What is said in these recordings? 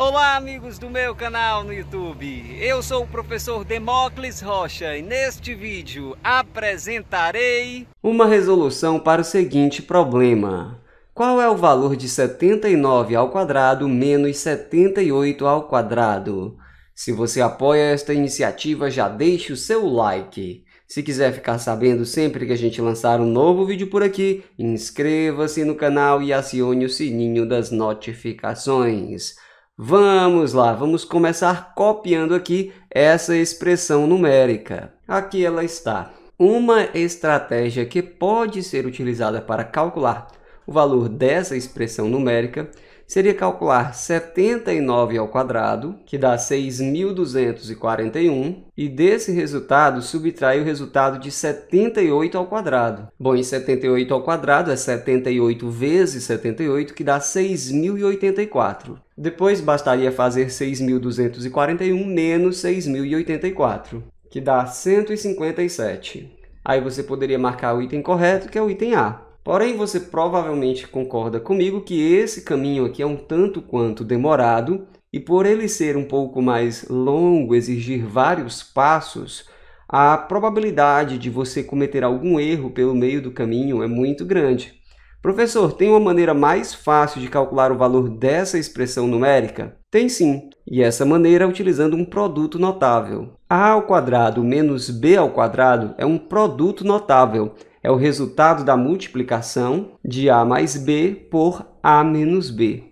Olá, amigos do meu canal no YouTube. Eu sou o professor Demócles Rocha e neste vídeo apresentarei uma resolução para o seguinte problema. Qual é o valor de 79 ao quadrado menos 78 ao quadrado? Se você apoia esta iniciativa, já deixe o seu like. Se quiser ficar sabendo sempre que a gente lançar um novo vídeo por aqui, inscreva-se no canal e acione o sininho das notificações. Vamos lá, vamos começar copiando aqui essa expressão numérica. Aqui ela está. Uma estratégia que pode ser utilizada para calcular o valor dessa expressão numérica seria calcular 79 ao quadrado, que dá 6.241, e desse resultado subtrai o resultado de 78 ao quadrado. Bom, e 78 ao quadrado é 78 vezes 78, que dá 6.084. Depois, bastaria fazer 6.241 menos 6.084, que dá 157. Aí você poderia marcar o item correto, que é o item A. Porém, você provavelmente concorda comigo que esse caminho aqui é um tanto quanto demorado e por ele ser um pouco mais longo, exigir vários passos, a probabilidade de você cometer algum erro pelo meio do caminho é muito grande. Professor, tem uma maneira mais fácil de calcular o valor dessa expressão numérica? Tem sim, e essa maneira é utilizando um produto notável. a ao quadrado menos b ao quadrado é um produto notável, é o resultado da multiplicação de A mais B por A menos B.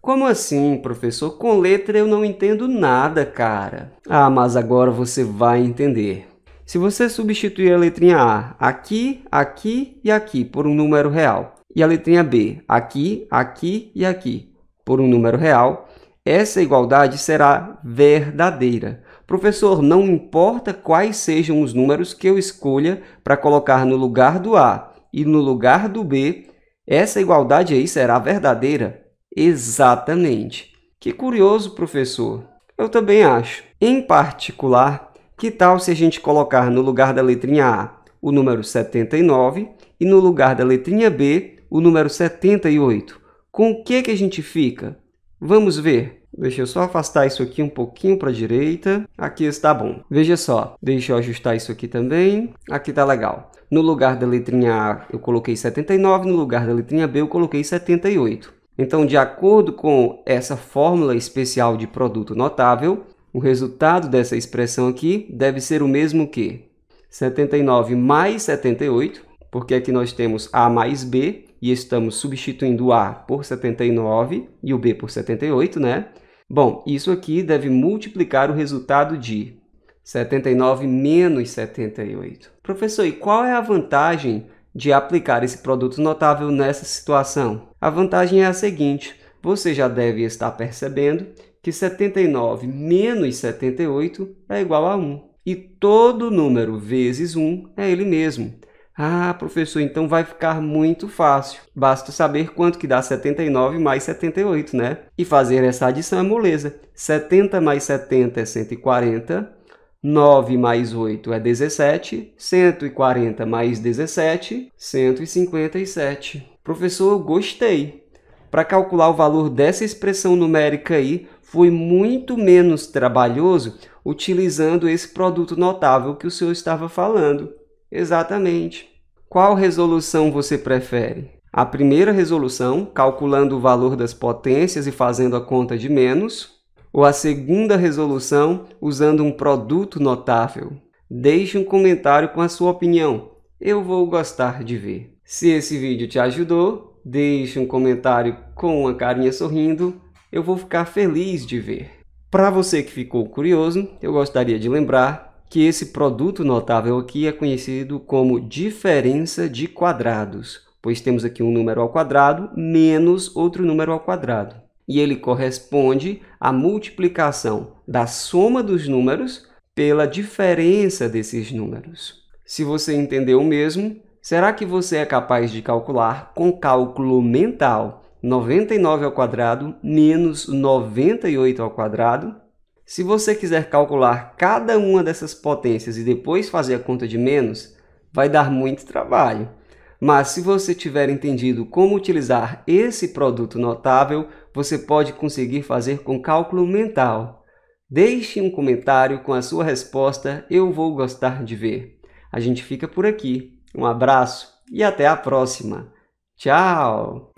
Como assim, professor? Com letra eu não entendo nada, cara. Ah, mas agora você vai entender. Se você substituir a letrinha A aqui, aqui e aqui por um número real, e a letrinha B aqui, aqui e aqui por um número real, essa igualdade será verdadeira. Professor, não importa quais sejam os números que eu escolha para colocar no lugar do A e no lugar do B, essa igualdade aí será verdadeira? Exatamente. Que curioso, professor. Eu também acho. Em particular, que tal se a gente colocar no lugar da letrinha A o número 79 e no lugar da letrinha B o número 78? Com o que, que a gente fica? Vamos ver. Deixa eu só afastar isso aqui um pouquinho para a direita. Aqui está bom. Veja só, deixa eu ajustar isso aqui também. Aqui está legal. No lugar da letrinha A eu coloquei 79, no lugar da letrinha B eu coloquei 78. Então, de acordo com essa fórmula especial de produto notável, o resultado dessa expressão aqui deve ser o mesmo que 79 mais 78, porque aqui nós temos A mais B, e estamos substituindo A por 79 e o B por 78, né? Bom, isso aqui deve multiplicar o resultado de 79 menos 78. Professor, e qual é a vantagem de aplicar esse produto notável nessa situação? A vantagem é a seguinte, você já deve estar percebendo que 79 menos 78 é igual a 1. E todo número vezes 1 é ele mesmo. Ah, professor, então vai ficar muito fácil. Basta saber quanto que dá 79 mais 78, né? E fazer essa adição é moleza. 70 mais 70 é 140, 9 mais 8 é 17, 140 mais 17, 157. Professor, eu gostei. Para calcular o valor dessa expressão numérica aí, foi muito menos trabalhoso utilizando esse produto notável que o senhor estava falando. Exatamente. Qual resolução você prefere? A primeira resolução, calculando o valor das potências e fazendo a conta de menos, ou a segunda resolução, usando um produto notável? Deixe um comentário com a sua opinião. Eu vou gostar de ver. Se esse vídeo te ajudou, deixe um comentário com uma carinha sorrindo. Eu vou ficar feliz de ver. Para você que ficou curioso, eu gostaria de lembrar que esse produto notável aqui é conhecido como diferença de quadrados, pois temos aqui um número ao quadrado menos outro número ao quadrado. E ele corresponde à multiplicação da soma dos números pela diferença desses números. Se você entendeu o mesmo, será que você é capaz de calcular com cálculo mental 99 ao quadrado menos 98 ao quadrado? Se você quiser calcular cada uma dessas potências e depois fazer a conta de menos, vai dar muito trabalho. Mas se você tiver entendido como utilizar esse produto notável, você pode conseguir fazer com cálculo mental. Deixe um comentário com a sua resposta, eu vou gostar de ver. A gente fica por aqui. Um abraço e até a próxima. Tchau!